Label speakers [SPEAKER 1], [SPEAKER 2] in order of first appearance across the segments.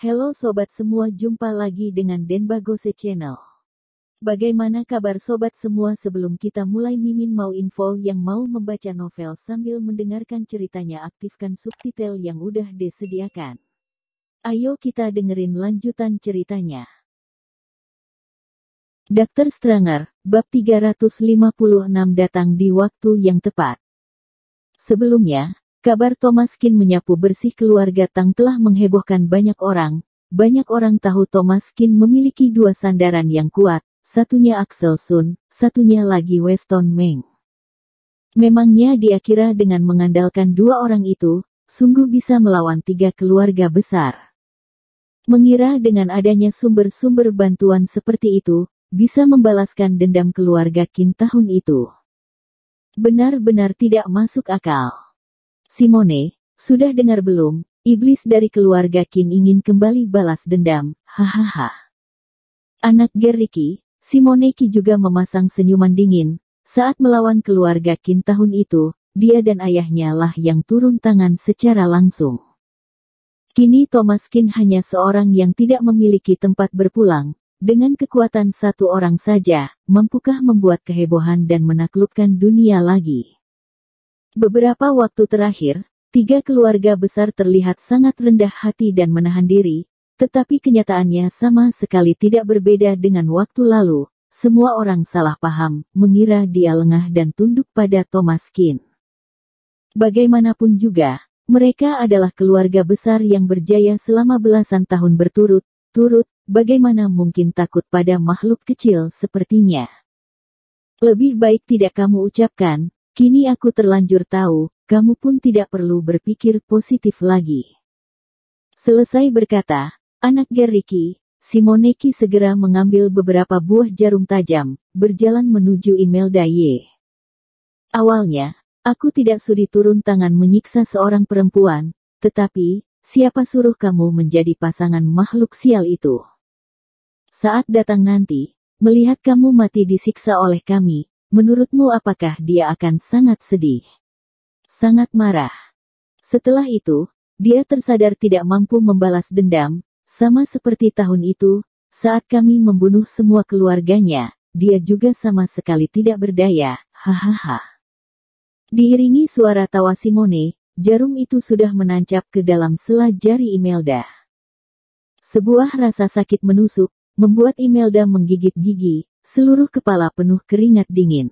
[SPEAKER 1] Halo sobat semua, jumpa lagi dengan Denbagose Channel. Bagaimana kabar sobat semua sebelum kita mulai Mimin mau info yang mau membaca novel sambil mendengarkan ceritanya aktifkan subtitle yang udah disediakan. Ayo kita dengerin lanjutan ceritanya. Dokter Stranger, bab 356 datang di waktu yang tepat. Sebelumnya, Kabar Thomas Kin menyapu bersih keluarga Tang telah menghebohkan banyak orang. Banyak orang tahu Thomas Kin memiliki dua sandaran yang kuat, satunya Axel Sun, satunya lagi Weston Meng. Memangnya dia kira dengan mengandalkan dua orang itu, sungguh bisa melawan tiga keluarga besar. Mengira dengan adanya sumber-sumber bantuan seperti itu, bisa membalaskan dendam keluarga Kin tahun itu. Benar-benar tidak masuk akal. Simone, sudah dengar belum, iblis dari keluarga Kin ingin kembali balas dendam, hahaha. Anak Geriki, Simoneki juga memasang senyuman dingin, saat melawan keluarga Kin tahun itu, dia dan ayahnya lah yang turun tangan secara langsung. Kini Thomas Kin hanya seorang yang tidak memiliki tempat berpulang, dengan kekuatan satu orang saja, mampukah membuat kehebohan dan menaklukkan dunia lagi. Beberapa waktu terakhir, tiga keluarga besar terlihat sangat rendah hati dan menahan diri, tetapi kenyataannya sama sekali tidak berbeda dengan waktu lalu. Semua orang salah paham, mengira dia lengah dan tunduk pada Thomas Kin. Bagaimanapun juga, mereka adalah keluarga besar yang berjaya selama belasan tahun berturut-turut, bagaimana mungkin takut pada makhluk kecil sepertinya. Lebih baik tidak kamu ucapkan, Kini aku terlanjur tahu, kamu pun tidak perlu berpikir positif lagi. Selesai berkata, anak Geriki, Simoneki segera mengambil beberapa buah jarum tajam, berjalan menuju Imelda Y. Awalnya, aku tidak sudi turun tangan menyiksa seorang perempuan, tetapi, siapa suruh kamu menjadi pasangan makhluk sial itu? Saat datang nanti, melihat kamu mati disiksa oleh kami, Menurutmu apakah dia akan sangat sedih? Sangat marah. Setelah itu, dia tersadar tidak mampu membalas dendam, sama seperti tahun itu, saat kami membunuh semua keluarganya, dia juga sama sekali tidak berdaya, hahaha. Diiringi suara tawa Simone, jarum itu sudah menancap ke dalam sela jari Imelda. Sebuah rasa sakit menusuk, membuat Imelda menggigit gigi, seluruh kepala penuh keringat dingin.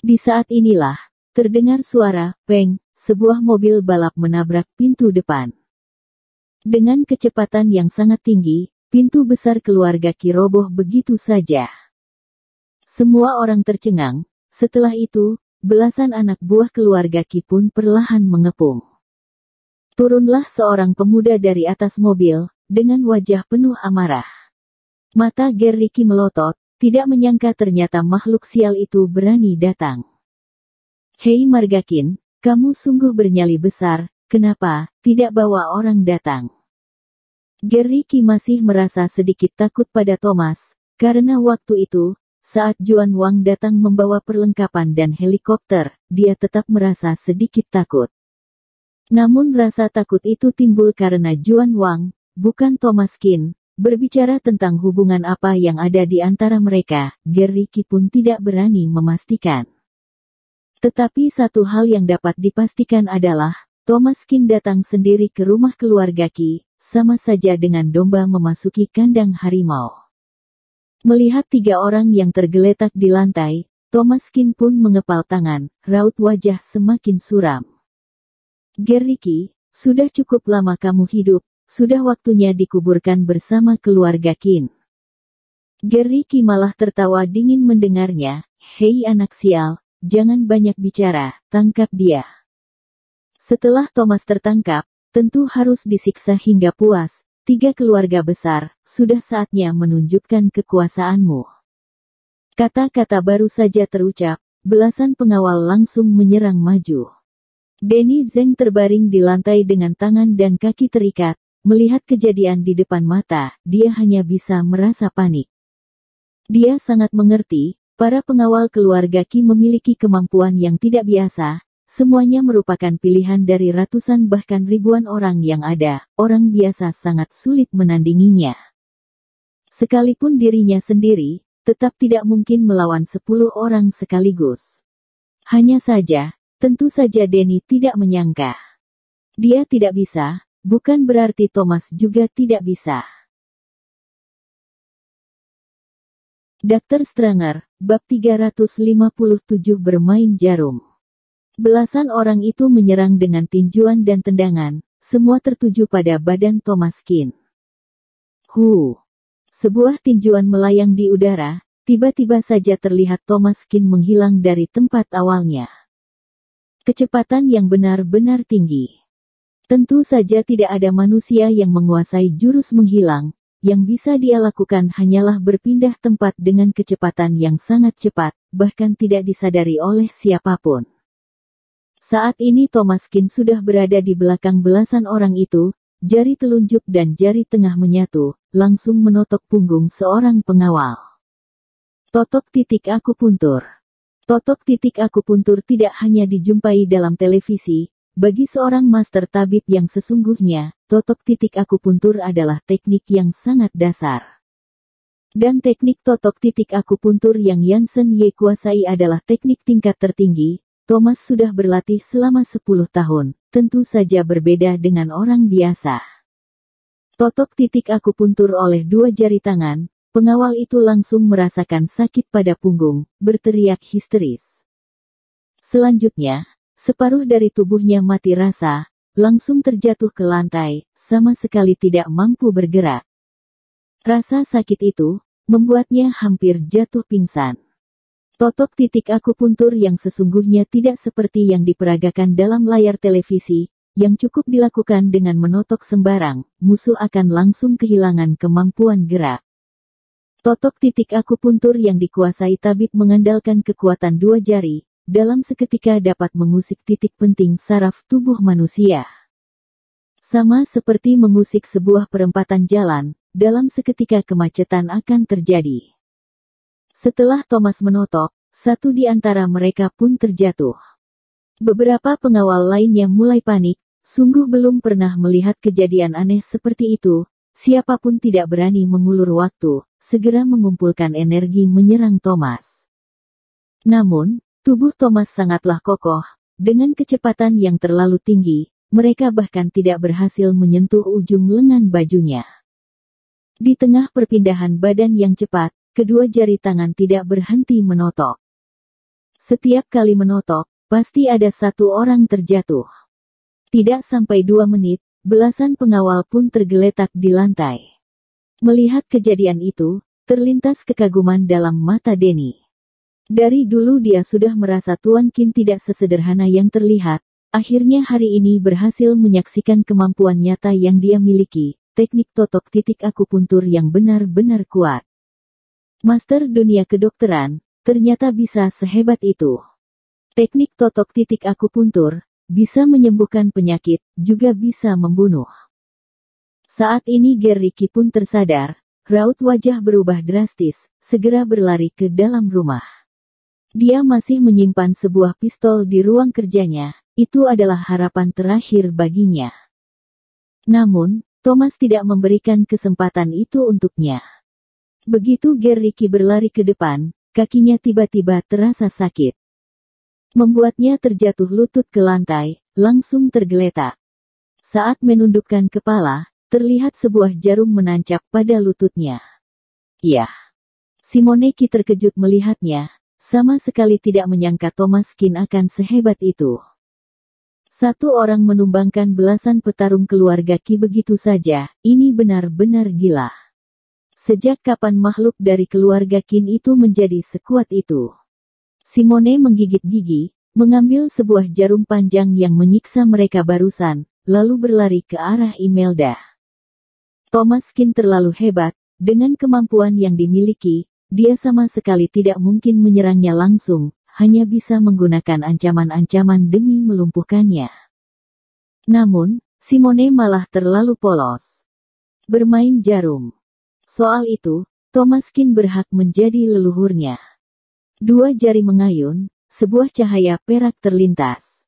[SPEAKER 1] Di saat inilah, terdengar suara, peng, sebuah mobil balap menabrak pintu depan. Dengan kecepatan yang sangat tinggi, pintu besar keluarga Kiroboh begitu saja. Semua orang tercengang, setelah itu, belasan anak buah keluarga Ki pun perlahan mengepung. Turunlah seorang pemuda dari atas mobil, dengan wajah penuh amarah. Mata Gerriki melotot, tidak menyangka ternyata makhluk sial itu berani datang. Hei Margakin, kamu sungguh bernyali besar, kenapa, tidak bawa orang datang? Geriki masih merasa sedikit takut pada Thomas, karena waktu itu, saat Juan Wang datang membawa perlengkapan dan helikopter, dia tetap merasa sedikit takut. Namun rasa takut itu timbul karena Juan Wang, bukan Thomas Kin, Berbicara tentang hubungan apa yang ada di antara mereka, Geriki pun tidak berani memastikan. Tetapi satu hal yang dapat dipastikan adalah, Thomas Kin datang sendiri ke rumah keluarga Ki, sama saja dengan domba memasuki kandang harimau. Melihat tiga orang yang tergeletak di lantai, Thomas Kin pun mengepal tangan, raut wajah semakin suram. Geriki, sudah cukup lama kamu hidup, sudah waktunya dikuburkan bersama keluarga Kin. Geriki malah tertawa dingin mendengarnya, Hei anak sial, jangan banyak bicara, tangkap dia. Setelah Thomas tertangkap, tentu harus disiksa hingga puas, tiga keluarga besar, sudah saatnya menunjukkan kekuasaanmu. Kata-kata baru saja terucap, belasan pengawal langsung menyerang maju. Denny Zeng terbaring di lantai dengan tangan dan kaki terikat, Melihat kejadian di depan mata, dia hanya bisa merasa panik. Dia sangat mengerti, para pengawal keluarga Ki memiliki kemampuan yang tidak biasa, semuanya merupakan pilihan dari ratusan bahkan ribuan orang yang ada, orang biasa sangat sulit menandinginya. Sekalipun dirinya sendiri, tetap tidak mungkin melawan sepuluh orang sekaligus. Hanya saja, tentu saja Denny tidak menyangka. Dia tidak bisa, Bukan berarti Thomas juga tidak bisa. Dr. Stranger, bab 357 bermain jarum. Belasan orang itu menyerang dengan tinjuan dan tendangan, semua tertuju pada badan Thomas Kin. Hu. Sebuah tinjuan melayang di udara, tiba-tiba saja terlihat Thomas Kin menghilang dari tempat awalnya. Kecepatan yang benar-benar tinggi. Tentu saja tidak ada manusia yang menguasai jurus menghilang, yang bisa dia lakukan hanyalah berpindah tempat dengan kecepatan yang sangat cepat, bahkan tidak disadari oleh siapapun. Saat ini Thomas Kin sudah berada di belakang belasan orang itu, jari telunjuk dan jari tengah menyatu, langsung menotok punggung seorang pengawal. Totok titik aku puntur. Totok titik aku puntur tidak hanya dijumpai dalam televisi, bagi seorang master tabib yang sesungguhnya, totok titik akupuntur adalah teknik yang sangat dasar. Dan teknik totok titik akupuntur yang Yansen Ye kuasai adalah teknik tingkat tertinggi, Thomas sudah berlatih selama 10 tahun, tentu saja berbeda dengan orang biasa. Totok titik akupuntur oleh dua jari tangan, pengawal itu langsung merasakan sakit pada punggung, berteriak histeris. Selanjutnya, Separuh dari tubuhnya mati rasa, langsung terjatuh ke lantai, sama sekali tidak mampu bergerak. Rasa sakit itu, membuatnya hampir jatuh pingsan. Totok titik aku puntur yang sesungguhnya tidak seperti yang diperagakan dalam layar televisi, yang cukup dilakukan dengan menotok sembarang, musuh akan langsung kehilangan kemampuan gerak. Totok titik aku puntur yang dikuasai tabib mengandalkan kekuatan dua jari, dalam seketika dapat mengusik titik penting saraf tubuh manusia. Sama seperti mengusik sebuah perempatan jalan, dalam seketika kemacetan akan terjadi. Setelah Thomas menotok, satu di antara mereka pun terjatuh. Beberapa pengawal lainnya mulai panik, sungguh belum pernah melihat kejadian aneh seperti itu, siapapun tidak berani mengulur waktu, segera mengumpulkan energi menyerang Thomas. Namun, Tubuh Thomas sangatlah kokoh, dengan kecepatan yang terlalu tinggi, mereka bahkan tidak berhasil menyentuh ujung lengan bajunya. Di tengah perpindahan badan yang cepat, kedua jari tangan tidak berhenti menotok. Setiap kali menotok, pasti ada satu orang terjatuh. Tidak sampai dua menit, belasan pengawal pun tergeletak di lantai. Melihat kejadian itu, terlintas kekaguman dalam mata Denny. Dari dulu dia sudah merasa Tuan Kim tidak sesederhana yang terlihat. Akhirnya hari ini berhasil menyaksikan kemampuan nyata yang dia miliki, teknik totok titik akupuntur yang benar-benar kuat. Master dunia kedokteran, ternyata bisa sehebat itu. Teknik totok titik akupuntur, bisa menyembuhkan penyakit, juga bisa membunuh. Saat ini Gerriki pun tersadar, raut wajah berubah drastis, segera berlari ke dalam rumah. Dia masih menyimpan sebuah pistol di ruang kerjanya, itu adalah harapan terakhir baginya. Namun, Thomas tidak memberikan kesempatan itu untuknya. Begitu Gerriki berlari ke depan, kakinya tiba-tiba terasa sakit. Membuatnya terjatuh lutut ke lantai, langsung tergeletak. Saat menundukkan kepala, terlihat sebuah jarum menancap pada lututnya. Ya. Simoneki terkejut melihatnya, sama sekali tidak menyangka Thomas Kin akan sehebat itu. Satu orang menumbangkan belasan petarung keluarga Ki begitu saja, ini benar-benar gila. Sejak kapan makhluk dari keluarga Kin itu menjadi sekuat itu? Simone menggigit gigi, mengambil sebuah jarum panjang yang menyiksa mereka barusan, lalu berlari ke arah Imelda. Thomas Kin terlalu hebat, dengan kemampuan yang dimiliki, dia sama sekali tidak mungkin menyerangnya langsung, hanya bisa menggunakan ancaman-ancaman demi melumpuhkannya. Namun, Simone malah terlalu polos. Bermain jarum. Soal itu, Thomaskin berhak menjadi leluhurnya. Dua jari mengayun, sebuah cahaya perak terlintas.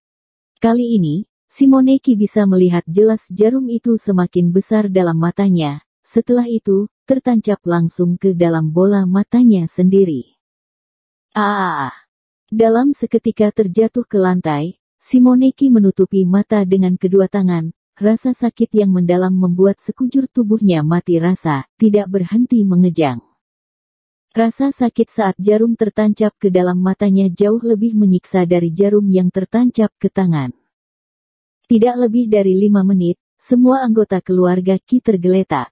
[SPEAKER 1] Kali ini, Simoneki bisa melihat jelas jarum itu semakin besar dalam matanya. Setelah itu, tertancap langsung ke dalam bola matanya sendiri. Ah! Dalam seketika terjatuh ke lantai, Simoneki menutupi mata dengan kedua tangan, rasa sakit yang mendalam membuat sekujur tubuhnya mati rasa, tidak berhenti mengejang. Rasa sakit saat jarum tertancap ke dalam matanya jauh lebih menyiksa dari jarum yang tertancap ke tangan. Tidak lebih dari lima menit, semua anggota keluarga Ki tergeletak,